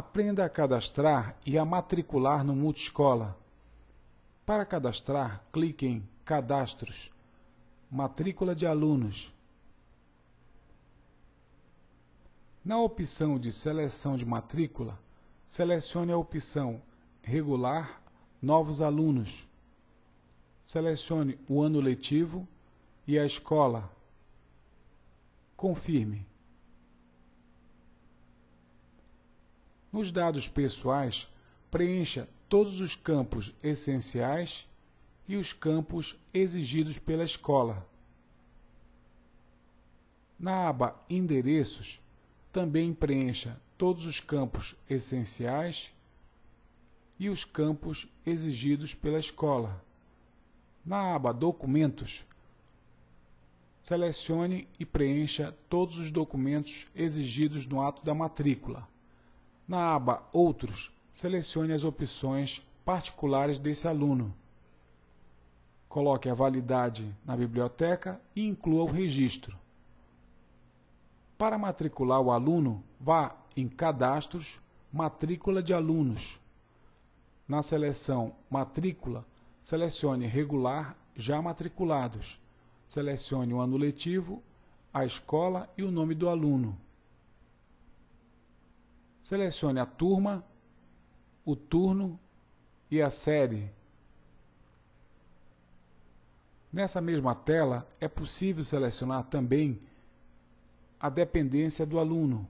Aprenda a cadastrar e a matricular no Multiscola. Para cadastrar, clique em Cadastros, Matrícula de alunos. Na opção de Seleção de matrícula, selecione a opção Regular Novos alunos. Selecione o ano letivo e a escola. Confirme. Nos dados pessoais, preencha todos os campos essenciais e os campos exigidos pela escola. Na aba Endereços, também preencha todos os campos essenciais e os campos exigidos pela escola. Na aba Documentos, selecione e preencha todos os documentos exigidos no ato da matrícula. Na aba Outros, selecione as opções particulares desse aluno. Coloque a validade na biblioteca e inclua o registro. Para matricular o aluno, vá em Cadastros, Matrícula de alunos. Na seleção Matrícula, selecione Regular já matriculados. Selecione o ano letivo, a escola e o nome do aluno selecione a turma, o turno e a série. Nessa mesma tela, é possível selecionar também a dependência do aluno,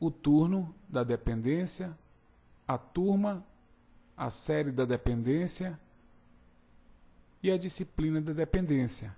o turno da dependência, a turma, a série da dependência e a disciplina da dependência.